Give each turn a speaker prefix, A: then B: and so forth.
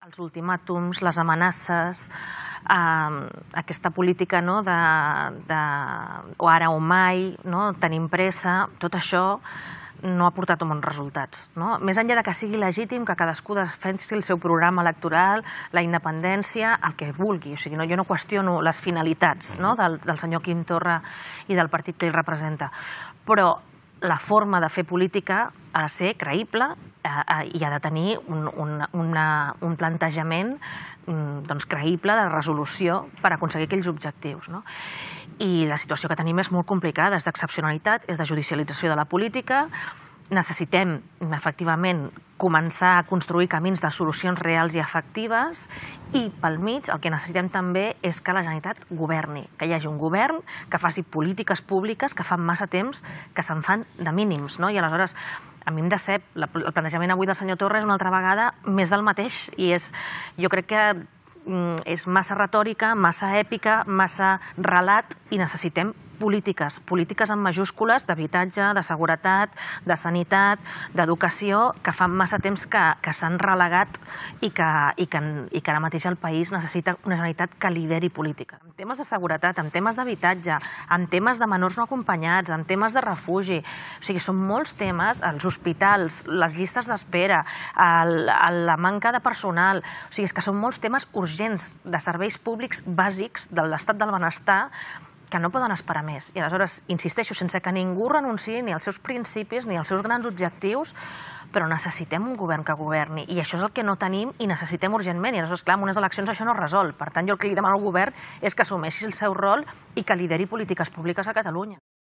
A: els ultimàtums, les amenaces, eh, aquesta política no, de, de o ara o mai, no, tenim pressa, tot això no ha portat bons resultats. No? Més enllà de que sigui legítim que cadascú defensi el seu programa electoral, la independència, el que vulgui. O sigui, no, jo no qüestiono les finalitats no? del, del senyor Quim Torra i del partit que ell representa. Però la forma de fer política ha de ser creïble Eh, eh, i ha de tenir un, un, una, un plantejament mm, doncs, creïble de resolució per aconseguir aquells objectius. No? I la situació que tenim és molt complicada, és d'excepcionalitat, és de judicialització de la política, necessitem, efectivament, començar a construir camins de solucions reals i efectives i, pel mig, el que necessitem també és que la Generalitat governi, que hi hagi un govern que faci polítiques públiques que fan massa temps que se'n fan de mínims. No? I aleshores a mi em decep. el plantejament avui del senyor Torra és una altra vegada més del mateix i és, jo crec que mm, és massa retòrica, massa èpica, massa relat i necessitem polítiques, polítiques en majúscules d'habitatge, de seguretat, de sanitat, d'educació, que fa massa temps que, que s'han relegat i que, i, que, i que ara mateix el país necessita una Generalitat que lideri política. En temes de seguretat, en temes d'habitatge, en temes de menors no acompanyats, en temes de refugi, o sigui, són molts temes, els hospitals, les llistes d'espera, la manca de personal, o sigui, és que són molts temes urgents de serveis públics bàsics de l'estat del benestar que no poden esperar més. I aleshores, insisteixo, sense que ningú renunciï ni als seus principis ni als seus grans objectius, però necessitem un govern que governi, i això és el que no tenim i necessitem urgentment, i aleshores, clar, amb unes eleccions això no es resol. Per tant, jo el que li demano al govern és que assumeixi el seu rol i que lideri polítiques públiques a Catalunya.